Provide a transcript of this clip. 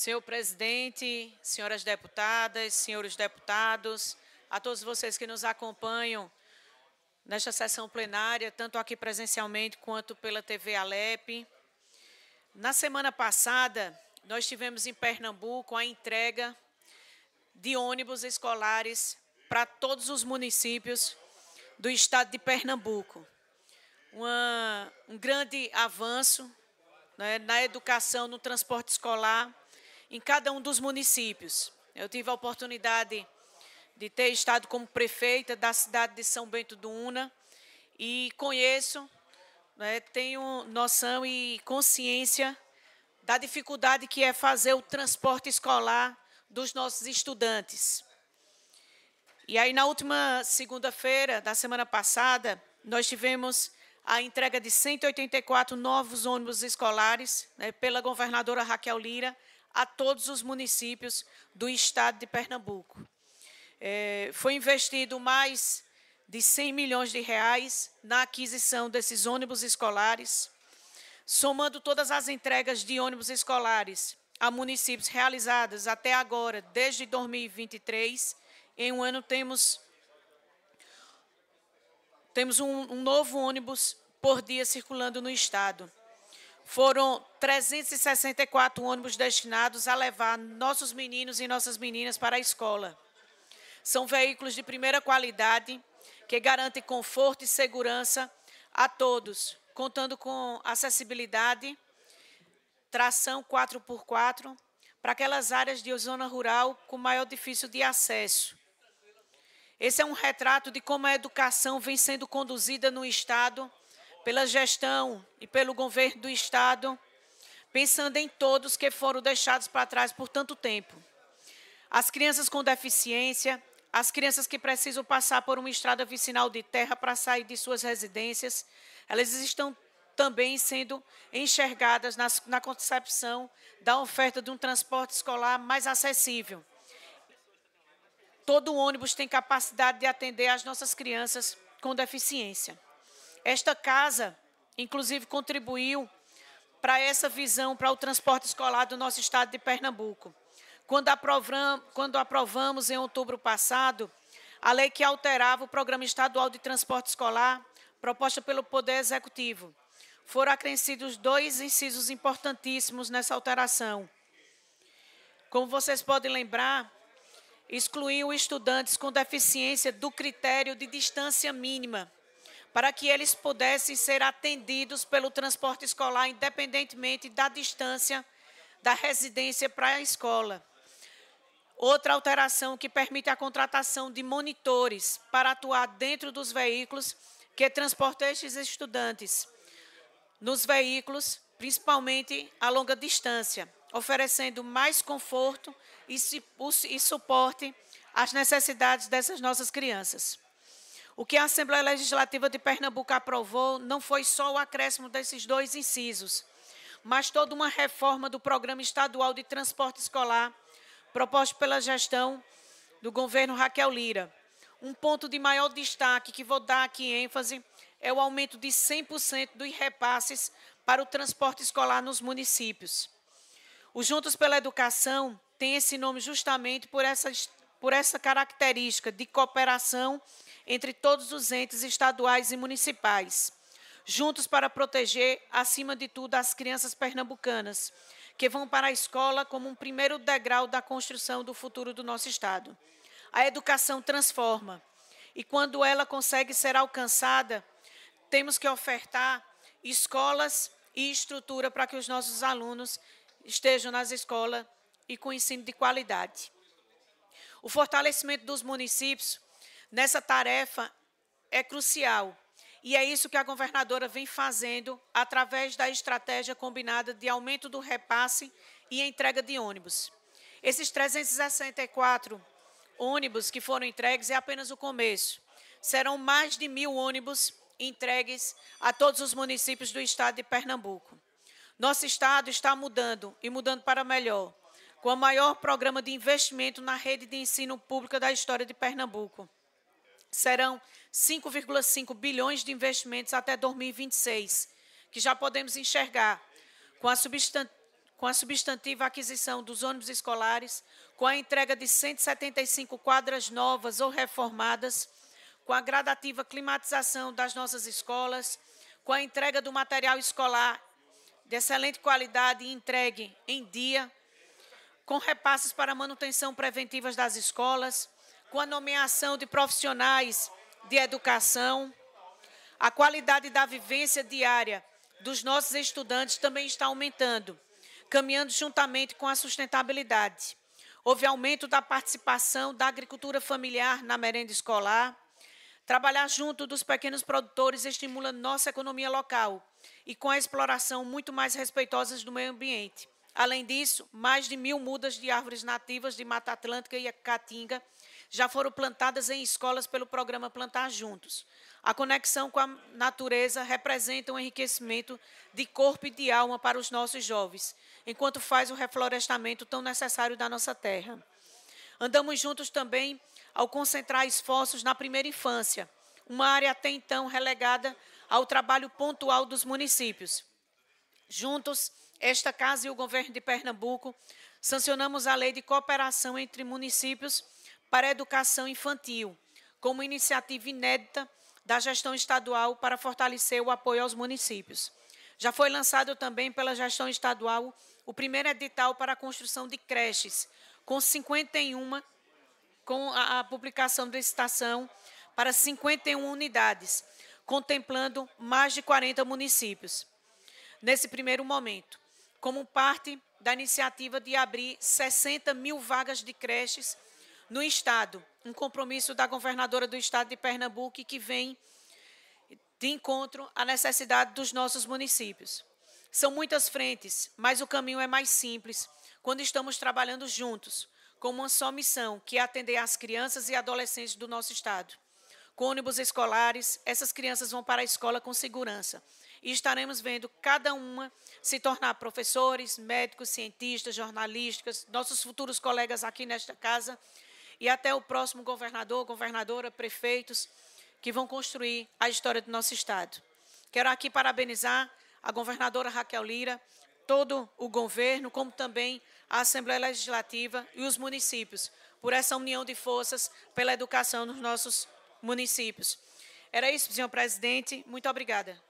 Senhor presidente, senhoras deputadas, senhores deputados, a todos vocês que nos acompanham nesta sessão plenária, tanto aqui presencialmente quanto pela TV Alep. Na semana passada, nós tivemos em Pernambuco a entrega de ônibus escolares para todos os municípios do estado de Pernambuco. Uma, um grande avanço né, na educação, no transporte escolar em cada um dos municípios. Eu tive a oportunidade de ter estado como prefeita da cidade de São Bento do Una e conheço, né, tenho noção e consciência da dificuldade que é fazer o transporte escolar dos nossos estudantes. E aí, na última segunda-feira da semana passada, nós tivemos a entrega de 184 novos ônibus escolares né, pela governadora Raquel Lira a todos os municípios do estado de Pernambuco. É, foi investido mais de 100 milhões de reais na aquisição desses ônibus escolares, somando todas as entregas de ônibus escolares a municípios realizadas até agora, desde 2023. Em um ano temos temos um, um novo ônibus por dia circulando no estado. Foram 364 ônibus destinados a levar nossos meninos e nossas meninas para a escola. São veículos de primeira qualidade que garantem conforto e segurança a todos, contando com acessibilidade, tração 4x4 para aquelas áreas de zona rural com maior difícil de acesso. Esse é um retrato de como a educação vem sendo conduzida no Estado pela gestão e pelo governo do Estado, pensando em todos que foram deixados para trás por tanto tempo. As crianças com deficiência, as crianças que precisam passar por uma estrada vicinal de terra para sair de suas residências, elas estão também sendo enxergadas nas, na concepção da oferta de um transporte escolar mais acessível. Todo ônibus tem capacidade de atender as nossas crianças com deficiência. Esta casa, inclusive, contribuiu para essa visão, para o transporte escolar do nosso estado de Pernambuco. Quando, aprovam, quando aprovamos em outubro passado a lei que alterava o Programa Estadual de Transporte Escolar, proposta pelo Poder Executivo, foram acrescidos dois incisos importantíssimos nessa alteração. Como vocês podem lembrar, excluiu estudantes com deficiência do critério de distância mínima para que eles pudessem ser atendidos pelo transporte escolar, independentemente da distância da residência para a escola. Outra alteração que permite a contratação de monitores para atuar dentro dos veículos que transportam estes estudantes nos veículos, principalmente a longa distância, oferecendo mais conforto e, e suporte às necessidades dessas nossas crianças. O que a Assembleia Legislativa de Pernambuco aprovou não foi só o acréscimo desses dois incisos, mas toda uma reforma do Programa Estadual de Transporte Escolar, proposto pela gestão do governo Raquel Lira. Um ponto de maior destaque que vou dar aqui ênfase é o aumento de 100% dos repasses para o transporte escolar nos municípios. O Juntos pela Educação tem esse nome justamente por essas por essa característica de cooperação entre todos os entes estaduais e municipais, juntos para proteger, acima de tudo, as crianças pernambucanas, que vão para a escola como um primeiro degrau da construção do futuro do nosso Estado. A educação transforma, e quando ela consegue ser alcançada, temos que ofertar escolas e estrutura para que os nossos alunos estejam nas escolas e com ensino de qualidade. O fortalecimento dos municípios nessa tarefa é crucial. E é isso que a governadora vem fazendo através da estratégia combinada de aumento do repasse e entrega de ônibus. Esses 364 ônibus que foram entregues é apenas o começo. Serão mais de mil ônibus entregues a todos os municípios do estado de Pernambuco. Nosso estado está mudando e mudando para melhor com o maior programa de investimento na rede de ensino público da história de Pernambuco. Serão 5,5 bilhões de investimentos até 2026, que já podemos enxergar com a, com a substantiva aquisição dos ônibus escolares, com a entrega de 175 quadras novas ou reformadas, com a gradativa climatização das nossas escolas, com a entrega do material escolar de excelente qualidade e entregue em dia, com repasses para manutenção preventivas das escolas, com a nomeação de profissionais de educação. A qualidade da vivência diária dos nossos estudantes também está aumentando, caminhando juntamente com a sustentabilidade. Houve aumento da participação da agricultura familiar na merenda escolar. Trabalhar junto dos pequenos produtores estimula nossa economia local e com a exploração muito mais respeitosa do meio ambiente. Além disso, mais de mil mudas de árvores nativas de Mata Atlântica e Caatinga já foram plantadas em escolas pelo programa Plantar Juntos. A conexão com a natureza representa um enriquecimento de corpo e de alma para os nossos jovens, enquanto faz o reflorestamento tão necessário da nossa terra. Andamos juntos também ao concentrar esforços na primeira infância, uma área até então relegada ao trabalho pontual dos municípios. Juntos, esta casa e o governo de Pernambuco, sancionamos a lei de cooperação entre municípios para a educação infantil, como iniciativa inédita da gestão estadual para fortalecer o apoio aos municípios. Já foi lançado também pela gestão estadual o primeiro edital para a construção de creches, com 51 com a, a publicação da estação para 51 unidades, contemplando mais de 40 municípios. Nesse primeiro momento, como parte da iniciativa de abrir 60 mil vagas de creches no Estado. Um compromisso da governadora do Estado de Pernambuco que vem de encontro à necessidade dos nossos municípios. São muitas frentes, mas o caminho é mais simples quando estamos trabalhando juntos, com uma só missão, que é atender as crianças e adolescentes do nosso Estado. Com ônibus escolares, essas crianças vão para a escola com segurança e estaremos vendo cada uma se tornar professores, médicos, cientistas, jornalistas, nossos futuros colegas aqui nesta casa e até o próximo governador, governadora, prefeitos que vão construir a história do nosso Estado. Quero aqui parabenizar a governadora Raquel Lira, todo o governo, como também a Assembleia Legislativa e os municípios, por essa união de forças pela educação nos nossos municípios. Era isso, senhor presidente. Muito obrigada.